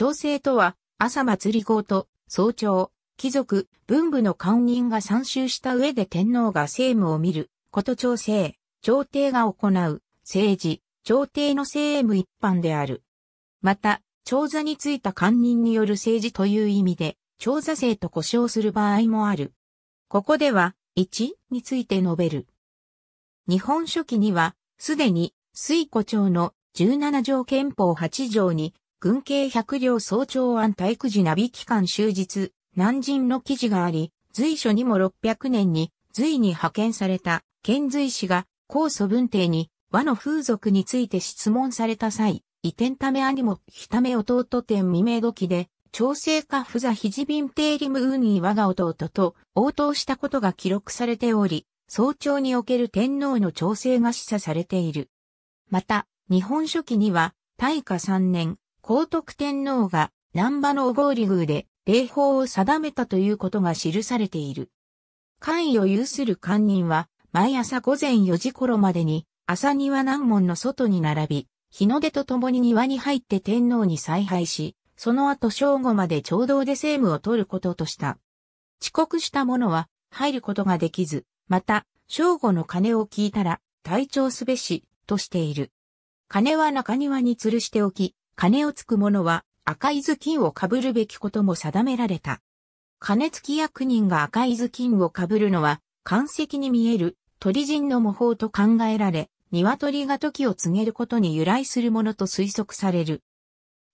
朝政とは、朝祭り号と、早朝、貴族、文武の官人が参集した上で天皇が政務を見る、こと朝政、朝廷が行う、政治、朝廷の政務一般である。また、朝座についた官人による政治という意味で、朝座制と呼称する場合もある。ここでは、一、について述べる。日本書紀には、すでに、水古朝の17条憲法8条に、軍警百両総長案体育時ナビ機関終日、南人の記事があり、随所にも600年に、随に派遣された、遣随士が、高祖文帝に、和の風俗について質問された際、移転ため兄も、ひため弟天未明時で、調整家不座ひじびんていりむうに我が弟と応答したことが記録されており、早朝における天皇の調整が示唆されている。また、日本書紀には、大化3年、皇徳天皇が南波の小郡宮で礼法を定めたということが記されている。官位を有する官人は、毎朝午前4時頃までに、朝庭南門の外に並び、日の出とともに庭に入って天皇に采配し、その後正午まで朝堂で政務を取ることとした。遅刻した者は入ることができず、また、正午の鐘を聞いたら、体調すべし、としている。鐘は中庭に吊るしておき、金をつく者は赤い頭巾を被るべきことも定められた。金付き役人が赤い頭巾を被るのは、関石に見える鳥人の模倣と考えられ、鶏が時を告げることに由来するものと推測される。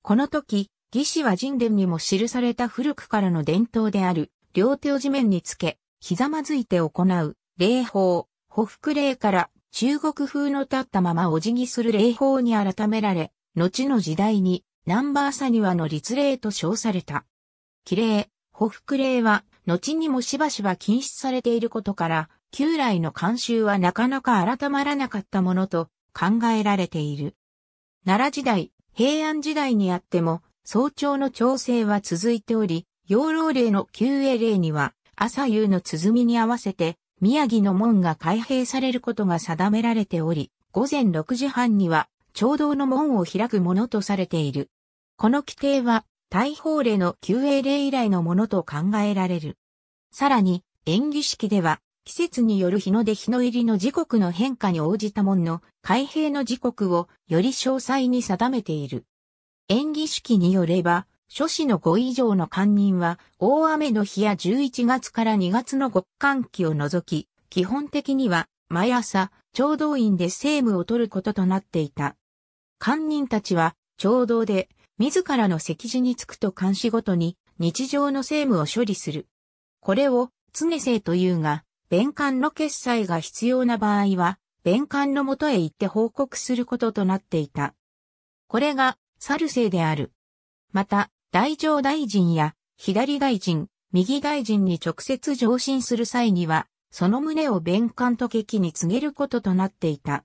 この時、義士は神殿にも記された古くからの伝統である、両手を地面につけ、ひざまずいて行う、礼法、ふく礼から中国風の立ったままお辞儀する礼法に改められ、後の時代に、ナンバーサニワの立令と称された。綺麗、補服く令は、後にもしばしば禁止されていることから、旧来の慣習はなかなか改まらなかったものと考えられている。奈良時代、平安時代にあっても、早朝の調整は続いており、養老令の旧営令には、朝夕の鼓に合わせて、宮城の門が開閉されることが定められており、午前6時半には聴道の門を開くものとされている。この規定は、大法令の旧英令以来のものと考えられる。さらに、演技式では、季節による日の出日の入りの時刻の変化に応じた門の開閉の時刻をより詳細に定めている。演技式によれば、諸子の5以上の官人は、大雨の日や11月から2月の極寒期を除き、基本的には、毎朝、聴道院で政務を取ることとなっていた。官人たちは、聴導で、自らの席次につくと監視ごとに、日常の政務を処理する。これを、常政というが、弁官の決裁が必要な場合は、弁官のもとへ行って報告することとなっていた。これが、猿政である。また、大乗大臣や、左大臣、右大臣に直接上申する際には、その旨を弁官と劇に告げることとなっていた。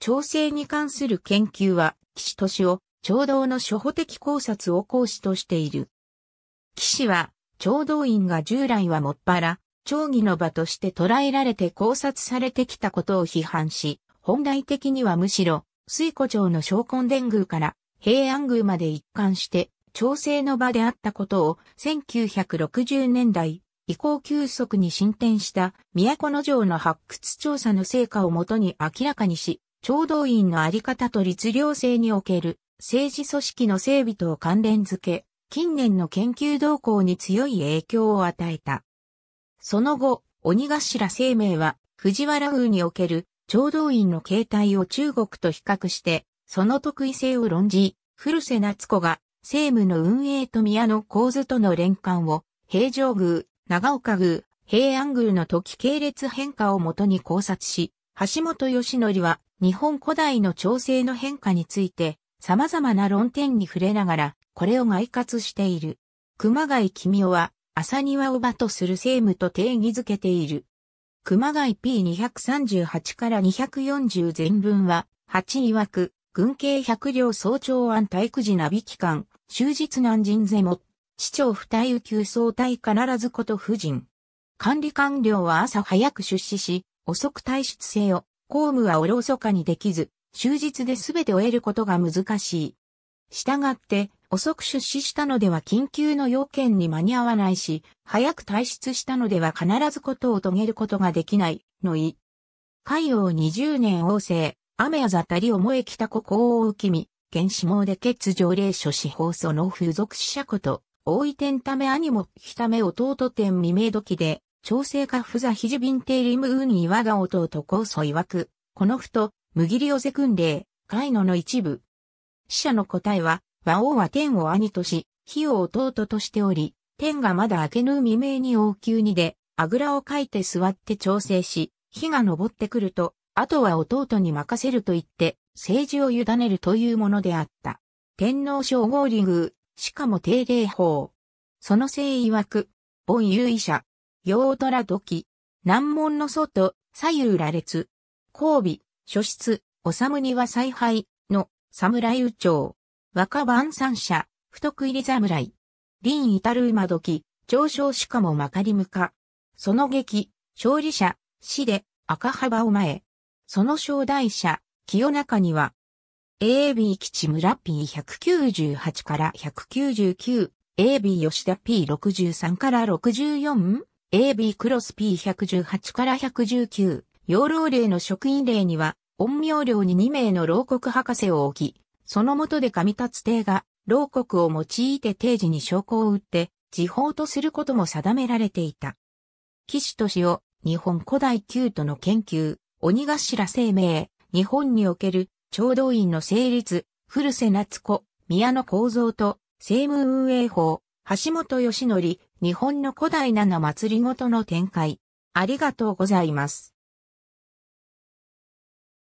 調整に関する研究は、岸敏夫、調道の初歩的考察を講師としている。岸は、調道員が従来はもっぱら、調議の場として捉えられて考察されてきたことを批判し、本来的にはむしろ、水古町の昇根伝宮から平安宮まで一貫して、調整の場であったことを1960年代以降急速に進展した都の城の発掘調査の成果をもとに明らかにし、聴導員のあり方と律令制における政治組織の整備と関連づけ、近年の研究動向に強い影響を与えた。その後、鬼頭生命は藤原風における聴導員の形態を中国と比較して、その特異性を論じ、古瀬夏子が政務の運営と宮の構図との連関を、平城宮、長岡宮、平安宮の時系列変化をもとに考察し、橋本義則は日本古代の調整の変化について様々な論点に触れながら、これを外括している。熊谷君夫は、朝庭を場とする政務と定義づけている。熊谷 P238 から240全文は、8曰く、軍警百両総長安体育時ナビ機関、終日南人ゼモ、市長不対右給総体必ずこと夫人。管理官僚は朝早く出資し、遅く退出せよ。公務はおろそかにできず、終日で全て終えることが難しい。したがって、遅く出資したのでは緊急の要件に間に合わないし、早く退出したのでは必ずことを遂げることができない、のい。海洋二十年王政、雨あざたり思えきた国王をきみ、原始網で欠条例書司法その風俗死者こと、大い天ため兄もひため弟天未明時で、調整家フザヒジビンテイリムウーンイワガ弟コウソ曰く、このふと、ムギリオゼクンレイ、カイノの一部。死者の答えは、和王は天を兄とし、火を弟としており、天がまだ明けぬ未明に王宮にで、あぐらをかいて座って調整し、火が昇ってくると、あとは弟に任せると言って、政治を委ねるというものであった。天皇称号理宮、しかも定例法。その聖曰く、凡有意者、陽虎時、南門の外、左右羅列、交尾、諸室、むには采配、の、侍右長。若晩三者、太得入り侍。林至る馬時、上昇しかもまかりむか。その劇、勝利者、死で、赤幅を前。その正代者、清中には、AB 吉村 P198 から199、AB 吉田 P63 から 64? AB クロス P118 から119、養老令の職員令には、陰陽寮に2名の牢国博士を置き、その下で上達帝が、牢国を用いて定時に証拠を打って、時報とすることも定められていた。騎士と敏を、日本古代旧都の研究、鬼頭生命、日本における、調道院の成立、古瀬夏子、宮野構造と、政務運営法、橋本義則、日本の古代の祭りごとの展開。ありがとうございます。